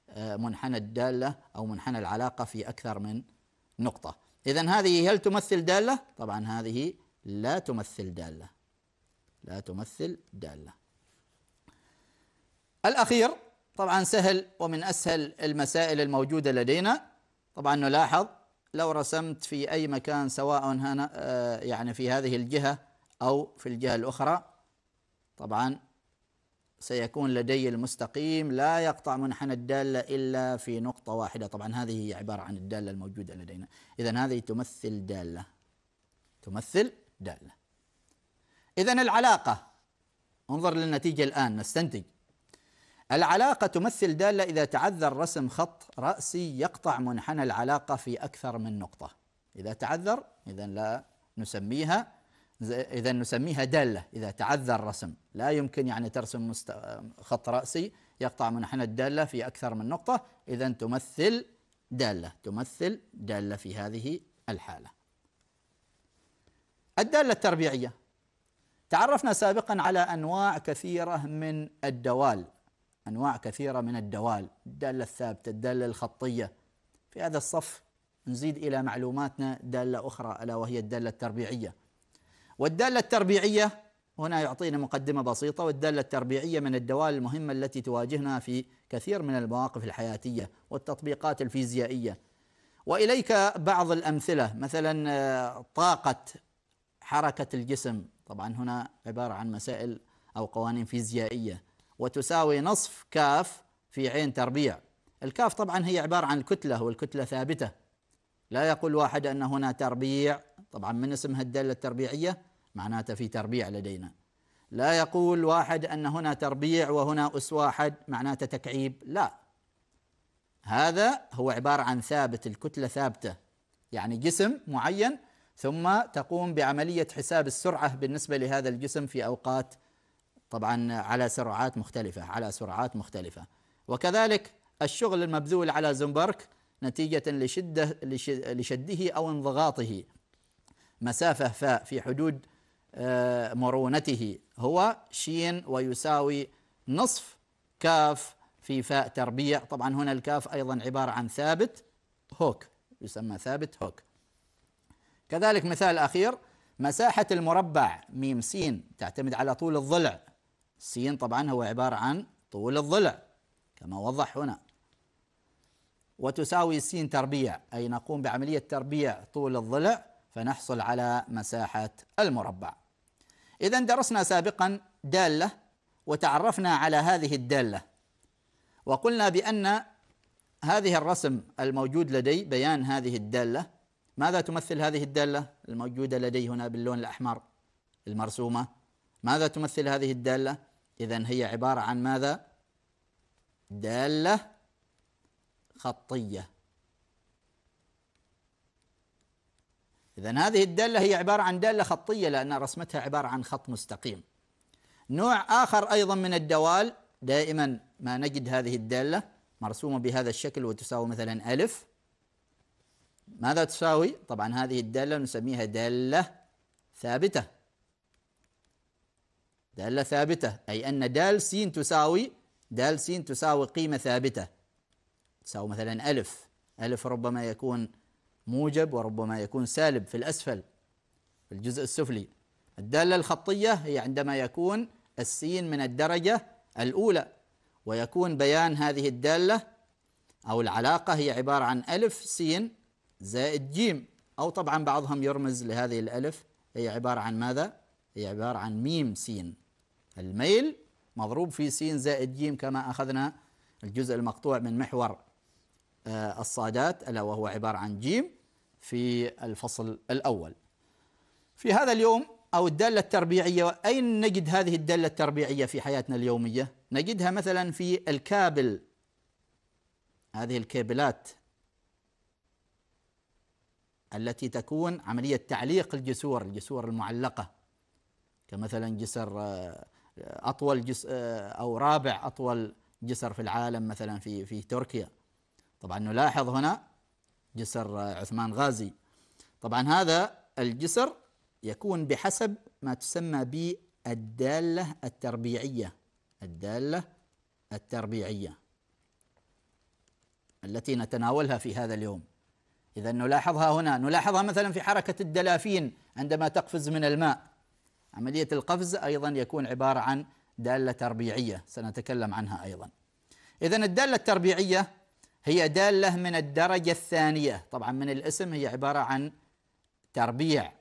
آه، منحنى الدالة أو منحنى العلاقة في أكثر من نقطة إذا هذه هل تمثل دالة؟ طبعا هذه لا تمثل دالة لا تمثل دالة الأخير طبعا سهل ومن أسهل المسائل الموجودة لدينا طبعا نلاحظ لو رسمت في أي مكان سواء هنا آه، يعني في هذه الجهة أو في الجهة الأخرى طبعا سيكون لدي المستقيم لا يقطع منحنى الدالة إلا في نقطة واحدة طبعا هذه هي عبارة عن الدالة الموجودة لدينا إذا هذه تمثل دالة تمثل دالة إذا العلاقة انظر للنتيجة الآن نستنتج العلاقة تمثل دالة إذا تعذر رسم خط رأسي يقطع منحنى العلاقة في أكثر من نقطة إذا تعذر إذا لا نسميها إذا نسميها دالة إذا تعذر الرسم لا يمكن يعني ترسم مست... خط رأسي يقطع منحنى الدالة في أكثر من نقطة إذا تمثل دالة تمثل دالة في هذه الحالة الدالة التربيعية تعرفنا سابقا على أنواع كثيرة من الدوال أنواع كثيرة من الدوال الدالة الثابتة الدالة الخطية في هذا الصف نزيد إلى معلوماتنا دالة أخرى ألا وهي الدالة التربيعية والدالة التربيعية هنا يعطينا مقدمة بسيطة والدالة التربيعية من الدوال المهمة التي تواجهنا في كثير من المواقف الحياتية والتطبيقات الفيزيائية وإليك بعض الأمثلة مثلا آه، طاقة حركة الجسم طبعا هنا عبارة عن مسائل أو قوانين فيزيائية وتساوي نصف كاف في عين تربيع الكاف طبعا هي عبارة عن الكتلة والكتلة ثابتة لا يقول واحد أن هنا تربيع طبعا من اسمها الدالة التربيعية معناته في تربيع لدينا لا يقول واحد أن هنا تربيع وهنا أس واحد معناته تكعيب لا هذا هو عبارة عن ثابت الكتلة ثابتة يعني جسم معين ثم تقوم بعملية حساب السرعة بالنسبة لهذا الجسم في أوقات طبعا على سرعات مختلفة على سرعات مختلفة وكذلك الشغل المبذول على زنبرك نتيجة لشده لشده أو انضغاطه مسافة فاء في حدود آه، مرونته هو شين ويساوي نصف كاف في فاء تربيع طبعا هنا الكاف أيضا عبارة عن ثابت هوك يسمى ثابت هوك كذلك مثال أخير مساحة المربع ميم سين تعتمد على طول الضلع سين طبعا هو عبارة عن طول الضلع كما وضح هنا وتساوي سين تربيع أي نقوم بعملية تربيع طول الضلع فنحصل على مساحة المربع إذا درسنا سابقا دالة وتعرفنا على هذه الدالة وقلنا بأن هذه الرسم الموجود لدي بيان هذه الدالة ماذا تمثل هذه الدالة الموجودة لدي هنا باللون الأحمر المرسومة ماذا تمثل هذه الدالة إذا هي عبارة عن ماذا دالة خطية إذا هذه الدالة هي عبارة عن دالة خطية لأن رسمتها عبارة عن خط مستقيم نوع آخر أيضا من الدوال دائما ما نجد هذه الدالة مرسومة بهذا الشكل وتساوي مثلا ألف ماذا تساوي؟ طبعا هذه الدالة نسميها دالة ثابتة دالة ثابتة أي أن دال س تساوي دال س تساوي قيمة ثابتة تساوي مثلا ألف ألف ربما يكون موجب وربما يكون سالب في الأسفل في الجزء السفلي الدالة الخطية هي عندما يكون السين من الدرجة الأولى ويكون بيان هذه الدالة أو العلاقة هي عبارة عن ألف سين زائد جيم أو طبعا بعضهم يرمز لهذه الألف هي عبارة عن ماذا؟ هي عبارة عن ميم سين الميل مضروب في سين زائد جيم كما أخذنا الجزء المقطوع من محور آه، الصادات ألا وهو عبارة عن جيم في الفصل الأول في هذا اليوم أو الدالة التربيعية أين نجد هذه الدالة التربيعية في حياتنا اليومية؟ نجدها مثلا في الكابل هذه الكابلات التي تكون عملية تعليق الجسور الجسور المعلقة كمثلا جسر آه، أطول جسر آه، أو رابع أطول جسر في العالم مثلا في في تركيا طبعا نلاحظ هنا جسر عثمان غازي طبعا هذا الجسر يكون بحسب ما تسمى بالدالة التربيعية الدالة التربيعية التي نتناولها في هذا اليوم إذا نلاحظها هنا نلاحظها مثلا في حركة الدلافين عندما تقفز من الماء عملية القفز أيضا يكون عبارة عن دالة تربيعية سنتكلم عنها أيضا إذا الدالة التربيعية هي دالة من الدرجة الثانية طبعا من الاسم هي عبارة عن تربيع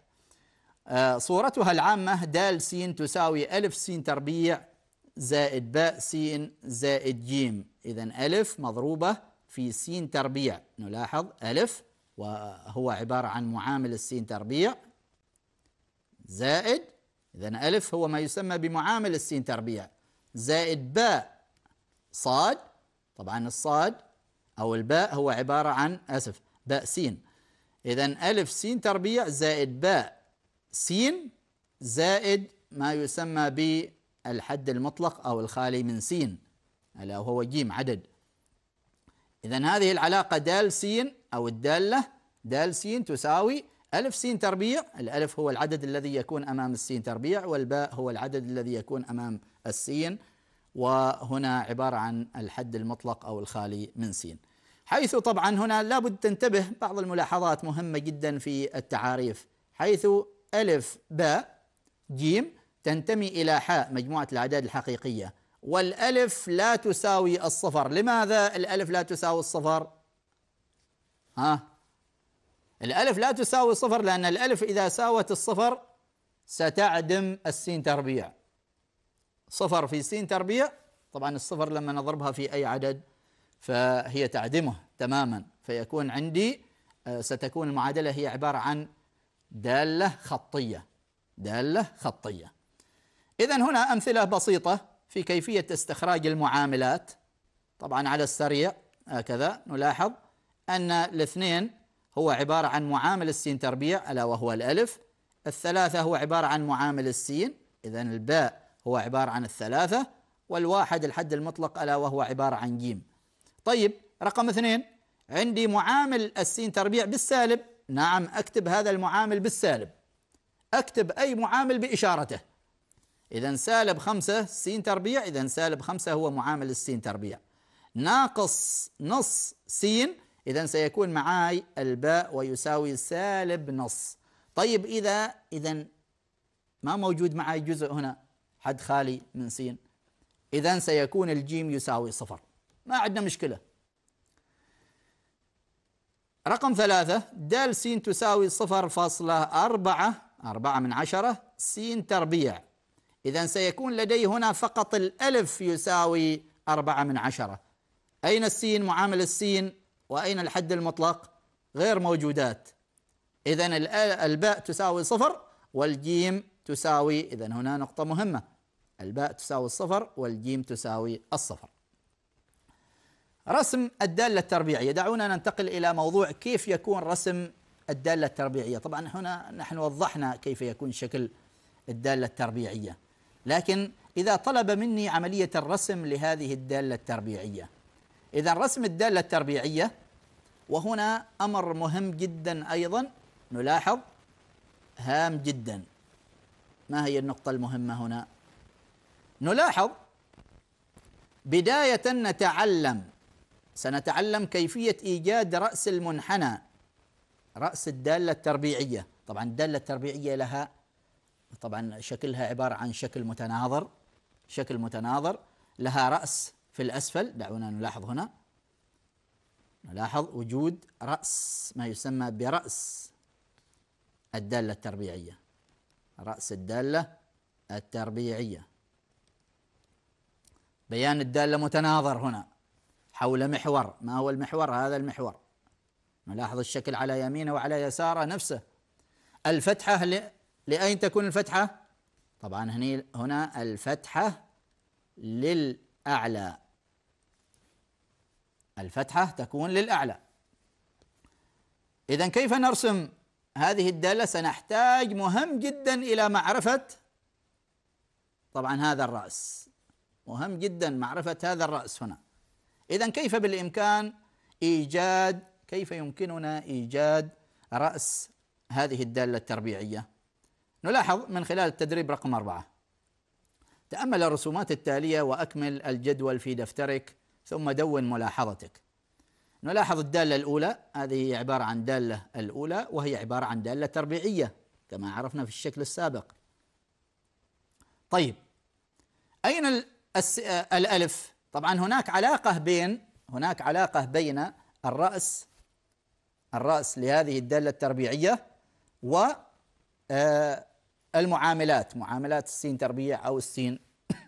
آه، صورتها العامة دال سين تساوي ألف سين تربيع زائد باء سين زائد جيم إذا ألف مضروبة في سين تربيع نلاحظ ألف وهو عبارة عن معامل السين تربيع زائد إذا ألف هو ما يسمى بمعامل السين تربيع زائد باء صاد طبعا الصاد أو الباء هو عبارة عن أسف باء سين إذا ألف سين تربيع زائد باء سين زائد ما يسمى بالحد المطلق أو الخالي من سين ألا وهو جيم عدد إذا هذه العلاقة دال سين أو الدالة دال سين تساوي ألف سين تربيع الألف هو العدد الذي يكون أمام السين تربيع والباء هو العدد الذي يكون أمام السين وهنا عبارة عن الحد المطلق أو الخالي من سين حيث طبعا هنا لابد تنتبه بعض الملاحظات مهمة جدا في التعاريف حيث ألف باء جيم تنتمي إلى حاء مجموعة الأعداد الحقيقية والألف لا تساوي الصفر لماذا الألف لا تساوي الصفر ها الألف لا تساوي الصفر لأن الألف إذا ساوت الصفر ستعدم السين تربيع صفر في سين تربيع طبعا الصفر لما نضربها في أي عدد فهي تعدمه تماما فيكون عندي آه، ستكون المعادلة هي عبارة عن دالة خطية دالة خطية إذا هنا أمثلة بسيطة في كيفية استخراج المعاملات طبعا على السريع هكذا نلاحظ أن الاثنين هو عبارة عن معامل السين تربيع ألا وهو الألف الثلاثة هو عبارة عن معامل السين إذا الباء هو عبارة عن الثلاثة والواحد الحد المطلق ألا وهو عبارة عن جيم طيب رقم اثنين عندي معامل السين تربيع بالسالب نعم أكتب هذا المعامل بالسالب أكتب أي معامل بإشارته إذا سالب خمسة سين تربيع إذا سالب خمسة هو معامل السين تربيع ناقص نص سين إذا سيكون معاي الباء ويساوي سالب نص طيب إذا إذا ما موجود معي جزء هنا حد خالي من س إذا سيكون الجيم يساوي صفر ما عندنا مشكلة رقم ثلاثة دال س تساوي صفر فاصلة أربعة أربعة من عشرة س تربيع إذا سيكون لدي هنا فقط الألف يساوي أربعة من عشرة أين السين معامل السين وأين الحد المطلق غير موجودات إذا الباء تساوي صفر والجيم تساوي إذا هنا نقطة مهمة الباء تساوي الصفر والجيم تساوي الصفر رسم الدالة التربيعية دعونا ننتقل إلى موضوع كيف يكون رسم الدالة التربيعية طبعا هنا نحن وضحنا كيف يكون شكل الدالة التربيعية لكن إذا طلب مني عملية الرسم لهذه الدالة التربيعية إذا رسم الدالة التربيعية وهنا أمر مهم جدا أيضا نلاحظ هام جدا ما هي النقطة المهمة هنا؟ نلاحظ بداية نتعلم سنتعلم كيفية إيجاد رأس المنحنى رأس الدالة التربيعية طبعا الدالة التربيعية لها طبعا شكلها عبارة عن شكل متناظر شكل متناظر لها رأس في الأسفل دعونا نلاحظ هنا نلاحظ وجود رأس ما يسمى برأس الدالة التربيعية رأس الدالة التربيعية بيان الدالة متناظر هنا حول محور ما هو المحور هذا المحور نلاحظ الشكل على يمينه وعلى يساره نفسه الفتحة لأين تكون الفتحة؟ طبعا هنا الفتحة للأعلى الفتحة تكون للأعلى إذا كيف نرسم هذه الدالة سنحتاج مهم جدا إلى معرفة طبعا هذا الرأس مهم جدا معرفة هذا الرأس هنا إذا كيف بالإمكان إيجاد كيف يمكننا إيجاد رأس هذه الدالة التربيعية نلاحظ من خلال التدريب رقم أربعة تأمل الرسومات التالية وأكمل الجدول في دفترك ثم دون ملاحظتك نلاحظ الدالة الأولى هذه هي عبارة عن دالة الأولى وهي عبارة عن دالة تربيعية كما عرفنا في الشكل السابق طيب أين آه، الألف طبعا هناك علاقة بين هناك علاقة بين الرأس الرأس لهذه الدالة التربيعية و آه، المعاملات معاملات السين تربيع أو السين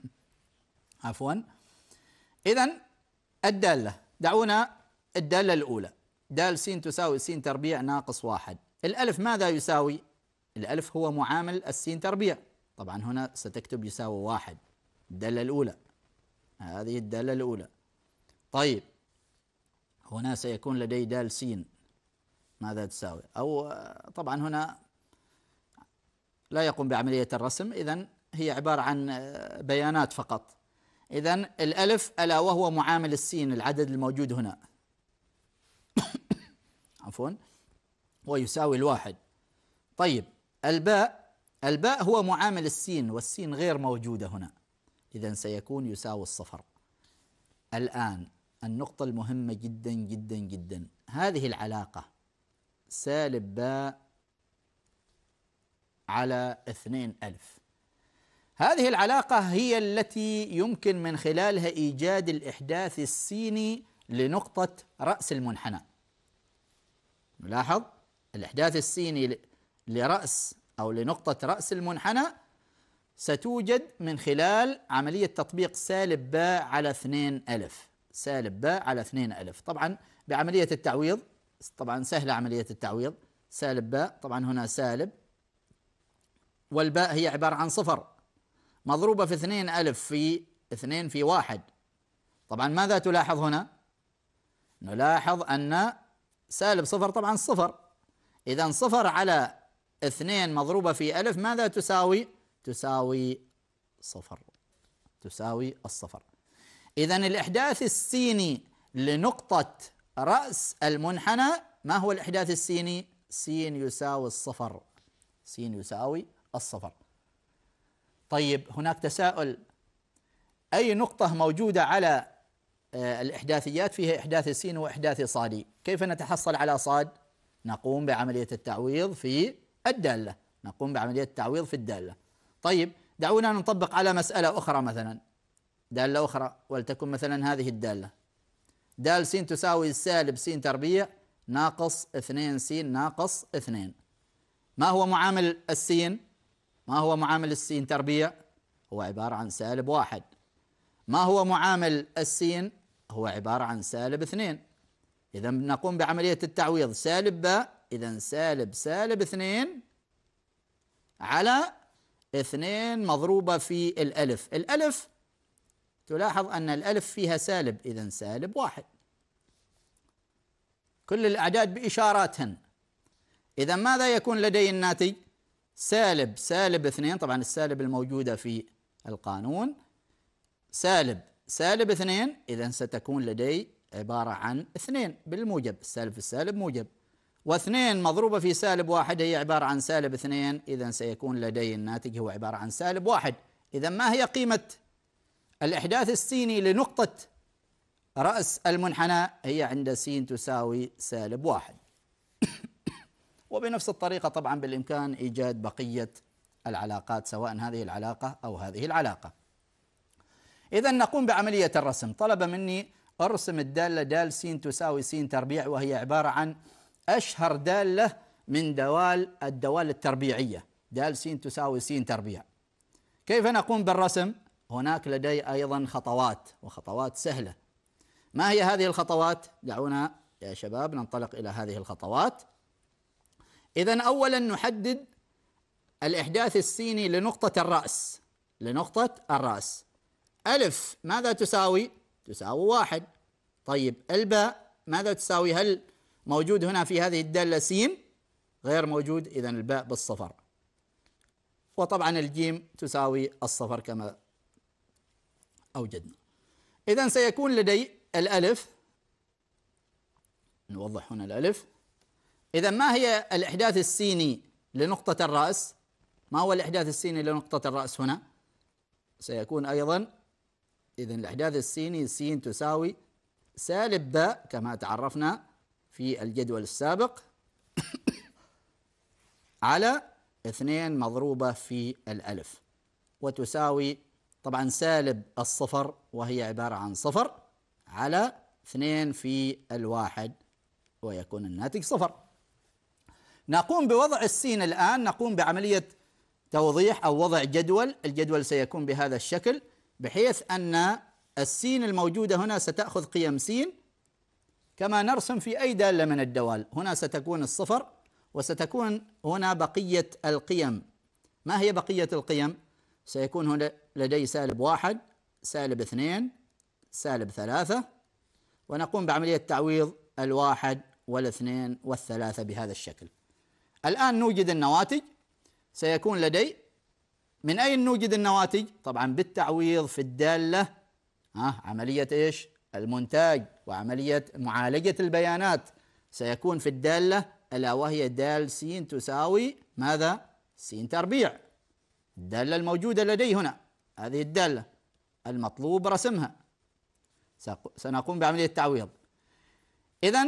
عفوا إذا الدالة دعونا الدالة الأولى دال سين تساوي سين تربيع ناقص واحد الألف ماذا يساوي؟ الألف هو معامل السين تربيع طبعا هنا ستكتب يساوي واحد الدالة الأولى هذه الدالة الأولى طيب هنا سيكون لدي دال سين ماذا تساوي أو طبعا هنا لا يقوم بعملية الرسم إذا هي عبارة عن آه، بيانات فقط إذا الألف ألا وهو معامل السين العدد الموجود هنا عفوا ويساوي الواحد طيب الباء الباء هو معامل السين والسين غير موجودة هنا إذا سيكون يساوي الصفر الآن النقطة المهمة جدا جدا جدا هذه العلاقة سالب باء على اثنين ألف هذه العلاقة هي التي يمكن من خلالها إيجاد الإحداث السيني لنقطة رأس المنحنى نلاحظ الإحداث السيني لرأس أو لنقطة رأس المنحنى ستوجد من خلال عملية تطبيق سالب باء على اثنين ألف سالب باء على اثنين ألف طبعا بعملية التعويض طبعا سهلة عملية التعويض سالب باء طبعا هنا سالب والباء هي عبارة عن صفر مضروبة في اثنين ألف في 2 في 1 طبعا ماذا تلاحظ هنا نلاحظ أن سالب صفر طبعا صفر إذا صفر على 2 مضروبة في ألف ماذا تساوي تساوي صفر تساوي الصفر إذا الإحداث السيني لنقطة رأس المنحنى ما هو الإحداث السيني؟ سين يساوي الصفر سين يساوي الصفر طيب هناك تساؤل أي نقطة موجودة على آه، الإحداثيات فيها إحداث سين وإحداث صادي كيف نتحصل على صاد؟ نقوم بعملية التعويض في الدالة نقوم بعملية التعويض في الدالة طيب دعونا نطبق على مسألة أخرى مثلا دالة أخرى ولتكن مثلا هذه الدالة دال س تساوي سالب س تربيع ناقص 2 س ناقص 2 ما هو معامل السين؟ ما هو معامل السين تربيع؟ هو عبارة عن سالب واحد ما هو معامل السين؟ هو عبارة عن سالب اثنين إذا نقوم بعملية التعويض سالب باء إذا سالب سالب اثنين على اثنين مضروبة في الألف الألف تلاحظ أن الألف فيها سالب إذا سالب واحد كل الأعداد بإشاراتهن إذا ماذا يكون لدي الناتج سالب سالب اثنين طبعا السالب الموجودة في القانون سالب سالب اثنين إذا ستكون لدي عبارة عن اثنين بالموجب السالب في السالب موجب واثنين مضروبة في سالب واحد هي عبارة عن سالب اثنين إذا سيكون لدي الناتج هو عبارة عن سالب واحد إذا ما هي قيمة الإحداث السيني لنقطة رأس المنحنى هي عند س تساوي سالب واحد وبنفس الطريقة طبعا بالإمكان إيجاد بقية العلاقات سواء هذه العلاقة أو هذه العلاقة إذا نقوم بعملية الرسم طلب مني أرسم الدالة دال س تساوي س تربيع وهي عبارة عن أشهر دالة من دوال الدوال التربيعية دال س تساوي س تربيع كيف نقوم بالرسم؟ هناك لدي أيضا خطوات وخطوات سهلة ما هي هذه الخطوات؟ دعونا يا شباب ننطلق إلى هذه الخطوات إذا أولا نحدد الإحداث السيني لنقطة الرأس لنقطة الرأس ألف ماذا تساوي؟ تساوي واحد طيب الباء ماذا تساوي؟ هل موجود هنا في هذه الدالة سين غير موجود إذا الباء بالصفر وطبعا الجيم تساوي الصفر كما أوجدنا إذا سيكون لدي الألف نوضح هنا الألف إذا ما هي الإحداث السيني لنقطة الرأس ما هو الإحداث السيني لنقطة الرأس هنا سيكون أيضا إذا الإحداث السيني سين تساوي سالب باء كما تعرفنا في الجدول السابق على اثنين مضروبة في الألف وتساوي طبعا سالب الصفر وهي عبارة عن صفر على اثنين في الواحد ويكون الناتج صفر نقوم بوضع السين الآن نقوم بعملية توضيح أو وضع جدول الجدول سيكون بهذا الشكل بحيث أن السين الموجودة هنا ستأخذ قيم سين كما نرسم في أي دالة من الدوال هنا ستكون الصفر وستكون هنا بقية القيم ما هي بقية القيم؟ سيكون هنا لدي سالب واحد سالب اثنين سالب ثلاثة ونقوم بعملية تعويض الواحد والاثنين والثلاثة بهذا الشكل الآن نوجد النواتج سيكون لدي من أين نوجد النواتج؟ طبعا بالتعويض في الدالة ها عملية ايش؟ المونتاج وعملية معالجة البيانات سيكون في الدالة ألا وهي دال س تساوي ماذا؟ س تربيع الدالة الموجودة لدي هنا هذه الدالة المطلوب رسمها سنقوم بعملية تعويض إذا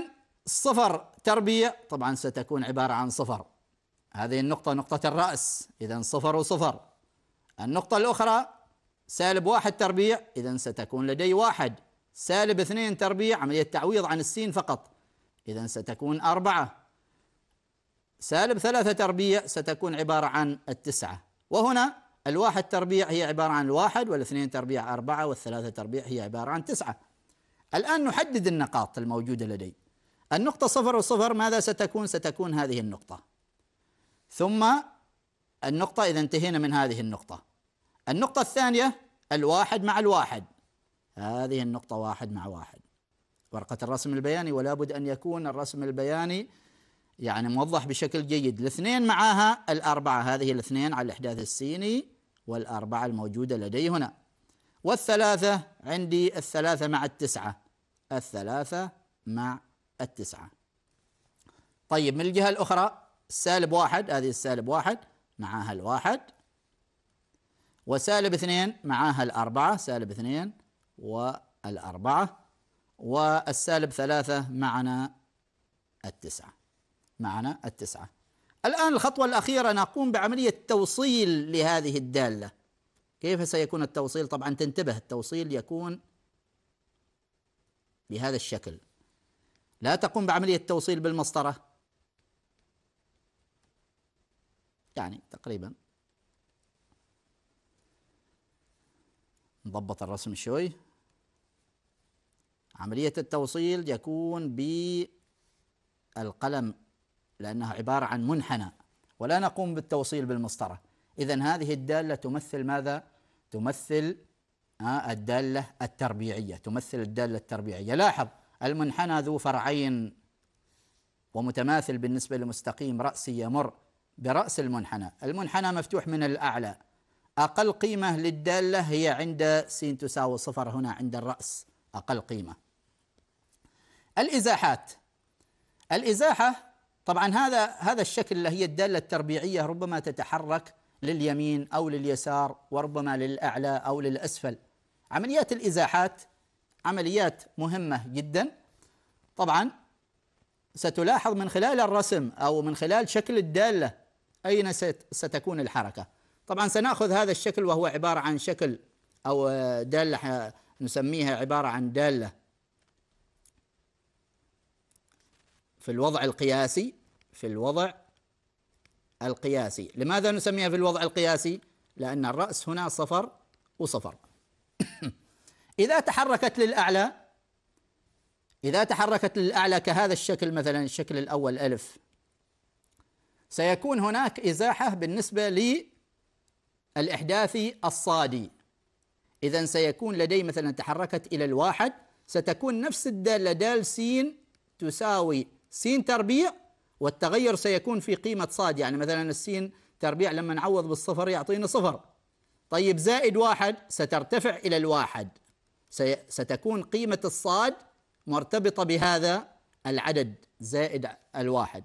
صفر تربيع طبعا ستكون عبارة عن صفر هذه النقطة نقطة الرأس إذا صفر وصفر النقطة الأخرى سالب واحد تربيع إذا ستكون لدي واحد سالب اثنين تربيع عملية تعويض عن السين فقط إذا ستكون أربعة سالب ثلاثة تربيع ستكون عبارة عن التسعة وهنا الواحد تربيع هي عبارة عن الواحد والاثنين تربيع أربعة والثلاثة تربيع هي عبارة عن تسعة الآن نحدد النقاط الموجودة لدي النقطة صفر وصفر ماذا ستكون؟ ستكون هذه النقطة ثم النقطة إذا انتهينا من هذه النقطة النقطة الثانية الواحد مع الواحد هذه النقطة واحد مع واحد ورقة الرسم البياني ولا بد أن يكون الرسم البياني يعني موضح بشكل جيد الاثنين معها الأربعة هذه الاثنين على الإحداث السيني والأربعة الموجودة لدي هنا والثلاثة عندي الثلاثة مع التسعة الثلاثة مع التسعة طيب من الجهة الأخرى سالب واحد هذه السالب واحد معاها الواحد وسالب اثنين معاها الأربعة سالب اثنين والأربعة والسالب ثلاثة معنا التسعة معنا التسعة الآن الخطوة الأخيرة نقوم بعملية توصيل لهذه الدالة كيف سيكون التوصيل طبعا تنتبه التوصيل يكون بهذا الشكل لا تقوم بعملية توصيل بالمسطرة يعني تقريبا نضبط الرسم شوي عملية التوصيل يكون بالقلم لأنه عبارة عن منحنى ولا نقوم بالتوصيل بالمسطرة إذا هذه الدالة تمثل ماذا؟ تمثل آه، الدالة التربيعية تمثل الدالة التربيعية لاحظ المنحنى ذو فرعين ومتماثل بالنسبة لمستقيم رأسي يمر برأس المنحنى المنحنى مفتوح من الأعلى أقل قيمة للدالة هي عند س تساوي صفر هنا عند الرأس أقل قيمة الإزاحات الإزاحة طبعا هذا هذا الشكل اللي هي الدالة التربيعية ربما تتحرك لليمين أو لليسار وربما للأعلى أو للأسفل عمليات الإزاحات عمليات مهمة جدا طبعا ستلاحظ من خلال الرسم أو من خلال شكل الدالة أين ستكون الحركة طبعا سنأخذ هذا الشكل وهو عبارة عن شكل أو دالة نسميها عبارة عن دالة في الوضع القياسي في الوضع القياسي لماذا نسميها في الوضع القياسي لأن الرأس هنا صفر وصفر إذا تحركت للأعلى إذا تحركت للأعلى كهذا الشكل مثلا الشكل الأول ألف سيكون هناك إزاحة بالنسبة للإحداثي الصادي إذا سيكون لدي مثلا تحركت إلى الواحد ستكون نفس الدالة دال سين تساوي سين تربيع والتغير سيكون في قيمة صاد يعني مثلا السين تربيع لما نعوض بالصفر يعطينا صفر طيب زائد واحد سترتفع إلى الواحد ستكون قيمة الصاد مرتبطة بهذا العدد زائد الواحد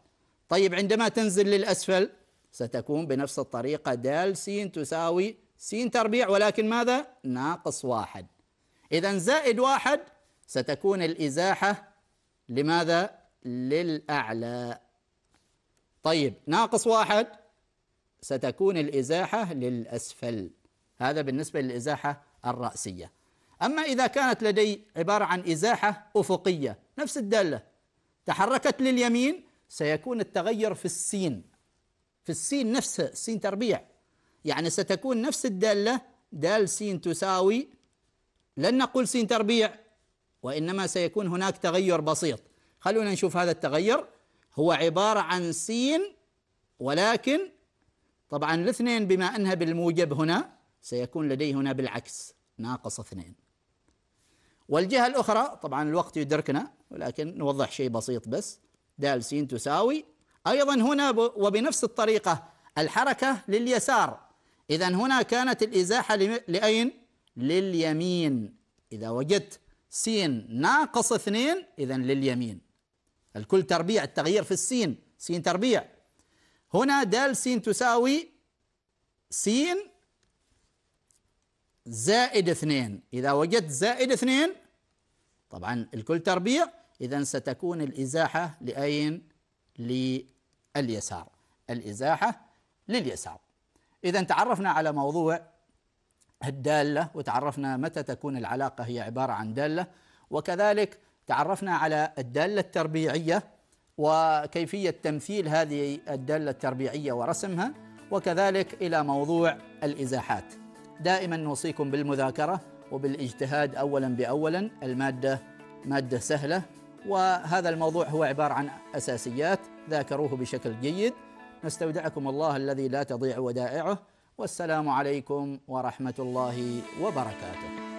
طيب عندما تنزل للأسفل ستكون بنفس الطريقة دال س تساوي س تربيع ولكن ماذا؟ ناقص واحد إذا زائد واحد ستكون الإزاحة لماذا؟ للأعلى طيب ناقص واحد ستكون الإزاحة للأسفل هذا بالنسبة للإزاحة الرأسية أما إذا كانت لدي عبارة عن إزاحة أفقية نفس الدالة تحركت لليمين سيكون التغير في السين في السين نفسها السين تربيع يعني ستكون نفس الدالة دال سين تساوي لن نقول سين تربيع وإنما سيكون هناك تغير بسيط خلونا نشوف هذا التغير هو عبارة عن سين ولكن طبعا الاثنين بما أنها بالموجب هنا سيكون لدي هنا بالعكس ناقص اثنين والجهة الأخرى طبعا الوقت يدركنا ولكن نوضح شيء بسيط بس دال سين تساوي أيضا هنا وبنفس الطريقة الحركة لليسار إذا هنا كانت الإزاحة لأين؟ لليمين إذا وجدت سين ناقص اثنين إذا لليمين الكل تربيع التغيير في السين سين تربيع هنا دال سين تساوي سين زائد اثنين إذا وجدت زائد اثنين طبعا الكل تربيع إذا ستكون الإزاحة لأين؟ لليسار الإزاحة لليسار إذا تعرفنا على موضوع الدالة وتعرفنا متى تكون العلاقة هي عبارة عن دالة وكذلك تعرفنا على الدالة التربيعية وكيفية تمثيل هذه الدالة التربيعية ورسمها وكذلك إلى موضوع الإزاحات دائما نوصيكم بالمذاكرة وبالاجتهاد أولا بأولا المادة مادة سهلة وهذا الموضوع هو عبارة عن أساسيات ذاكروه بشكل جيد نستودعكم الله الذي لا تضيع ودائعه والسلام عليكم ورحمة الله وبركاته